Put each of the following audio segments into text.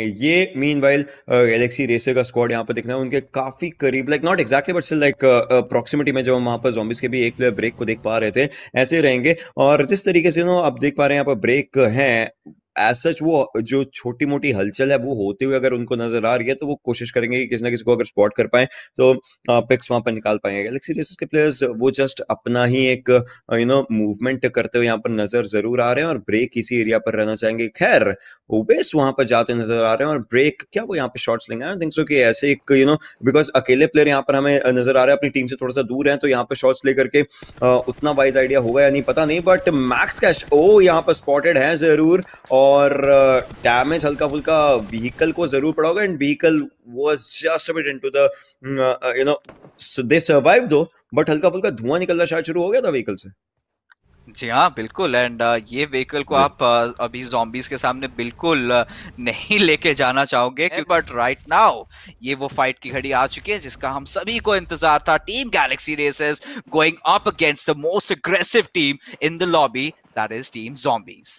ये meanwhile galaxy racer का squad यहाँ पर देखना है उनके काफी करीब like not exactly but still like approximity में जब हम वहाँ पर जॉम्बिस के भी एक प्लेयर ब्रेक को देख पा रहे थे ऐसे रहेंगे और जिस तरीके से नो आप देख पा रहे हैं यहाँ पर ब्रेक है एज सच वो जो छोटी मोटी हलचल है वो होते हुए अगर उनको नजर आ रही है तो वो कोशिश करेंगे कि किसी ना किसी को अगर स्पॉट कर पाए तो पिक्स वहां पर निकाल पाएंगे गैलेक्सी रेसर्स के प्लेयर्स वो जस्ट अपना ही एक यू नो मूवमेंट करते हुए यहाँ पर नजर जरूर आ रहे हैं और ब्रेक इसी एरिया पर रहना चाहेंगे खैर ओबेस वहां पर जाते नजर आ रहे हैं और ब्रेक क्या वो यहाँ पे शॉर्ट्स लेंगे आई थिंक सो कि ऐसे एक यू नो बिकॉज अकेले प्लेयर यहाँ पर हमें नजर आ रहे हैं अपनी टीम से थोड़ा सा दूर है तो यहाँ पर शॉर्ट्स लेकर के उतना वाइज आइडिया होगा या नहीं पता नहीं बट मैक्स कैश ओ यहाँ पर स्पॉटेड है जरूर और और डैमेज हल्का फुल्का व्हीकल को जरूर पड़ा होगा and vehicle was just a bit into the no they survive though but हल्का फुल्का धुआं निकलना शायद शुरू हो गया था व्हीकल से जी हाँ बिल्कुल एंड ये व्हीकल को आप अभी जॉम्बीज के सामने बिल्कुल नहीं लेके जाना चाहोगे बट राइट नाउ ये वो फाइट की घड़ी आ चुकी है जिसका हम सभी को इंतजार था team galaxy races going up against the most aggressive team in the lobby that is team zombies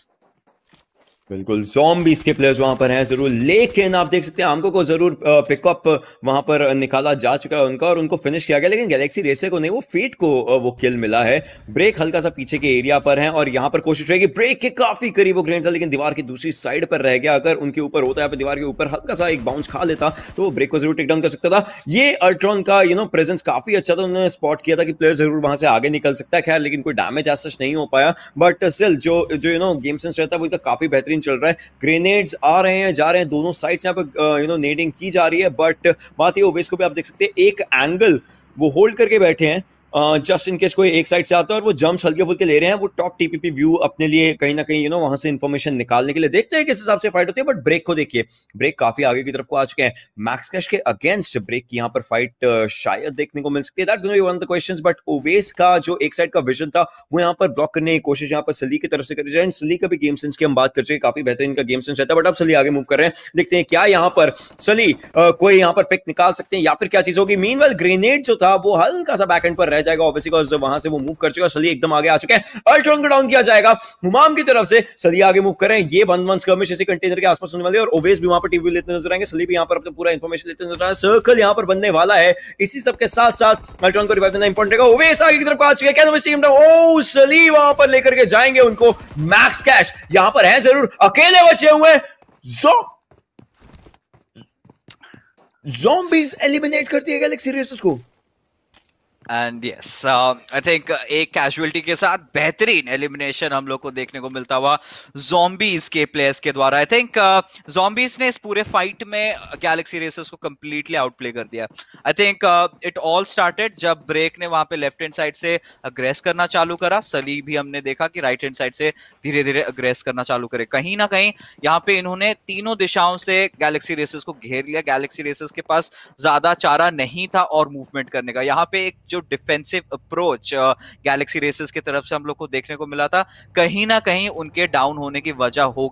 बिल्कुल जॉम्बीज के प्लेयर्स वहां पर हैं जरूर लेकिन आप देख सकते हैं आमको को जरूर पिकअप वहां पर निकाला जा चुका है उनका और उनको फिनिश किया गया लेकिन गैलेक्सी रेसर को नहीं वो फेट को वो किल मिला है ब्रेक हल्का सा पीछे के एरिया पर है और यहां पर कोशिश रहेगी ब्रेक के काफी करीब वो ग्रेन था लेकिन दीवार की दूसरी साइड पर रह गया अगर उनके ऊपर होता है दीवार के ऊपर हल्का सा एक बाउंस खा लेता तो वो ब्रेक को जरूर टेकडाउन कर सकता था ये अल्ट्रॉन का यू नो प्रेजेंस काफी अच्छा था उन्होंने स्पॉट किया था कि प्लेयर जरूर वहां से आगे निकल सकता है खैर लेकिन कोई डैमेज आज नहीं हो पाया बट स्टिल जो जो यू नो गेम सेंस रहता है वो इनका काफी बेहतरीन बेहतरीन चल रहा है ग्रेनेड्स आ रहे हैं जा रहे हैं दोनों साइड से यहाँ पर यू नो नेडिंग की जा रही है बट बात ये ओवेस को भी आप देख सकते हैं एक एंगल वो होल्ड करके बैठे हैं जस्ट इन केस कोई एक साइड से आता है और वो जम्स हल्के फुल्के ले रहे हैं वो टॉप टीपीपी व्यू अपने लिए कहीं ना कहीं यू नो वहां से इन्फॉर्मेशन निकालने के लिए देखते हैं किस हिसाब से फाइट होती है बट ब्रेक को देखिए ब्रेक काफी आगे की तरफ को आ चुके हैं मैक्स कैश के अगेंस्ट ब्रेक की यहाँ पर फाइट शायद देखने को मिल सकती है वन ऑफ द बट ओवेस का जो एक साइड का विजन था वो यहाँ पर ब्लॉक करने की कोशिश यहाँ पर सली की तरफ से कर रही है सली का भी गेम सेंस की हम बात कर चुके काफी बेहतरीन का गेम सेंस रहता है बट अब सली आगे मूव कर रहे हैं देखते हैं क्या यहाँ पर सली कोई यहाँ पर पिक निकाल सकते हैं या फिर क्या चीज होगी मीन ग्रेनेड जो था वो हल्का सा एंड पर रह जाएगा ऑब्वियसली बिकॉज वहां से वो मूव कर चुका है सली एकदम आगे आ चुके हैं अल्ट्रॉन को डाउन किया जाएगा हुमाम की तरफ से सली आगे मूव करें ये वन वन स्कर्मिश इसी कंटेनर के आसपास होने वाले और ओवेस भी वहां पर टीवी लेते नजर आएंगे सली भी यहाँ पर अपना पूरा इन्फॉर्मेशन लेते नजर आए सर्कल यहाँ पर बनने वाला है इसी सब के साथ साथ अल्ट्रॉन को रिवाइव देना इंपॉर्टेंट रहेगा ओवेस आगे की तरफ आ चुके हैं कैन ओ सली वहां पर लेकर के जाएंगे उनको मैक्स कैश यहां पर है जरूर अकेले बचे हुए जो जॉम्बीज एलिमिनेट करती है गैलेक्सी रेसर्स को एंड यस आई थिंक एक कैजुअलिटी के साथ बेहतरीन एलिमिनेशन हम लोग को देखने को मिलता हुआ जोम्बीज के प्लेयर्स के द्वारा आई थिंक जोम्बीज ने इस पूरे फाइट में गैलेक्सी uh, रेसर्स को कंप्लीटली आउटप्ले कर दिया I think it all started जब ब्रेक ने वहां पे लेफ्ट हैंड साइड से अग्रेस करना चालू करा सली भी हमने देखा कि राइट हैंड साइड से धीरे धीरे अग्रेस करना चालू करे कहीं ना कहीं यहाँ पे इन्होंने तीनों दिशाओं से गैलेक्सी रेसर्स को घेर लिया गैलेक्सी रेसर्स के पास ज्यादा चारा नहीं था और मूवमेंट करने का यहाँ पे एक जो डिफेंसिव अप्रोच गैलेक्सी रेसेस की तरफ से हम लोग को देखने को मिला था कहीं ना कहीं उनके डाउन होने की वजह हो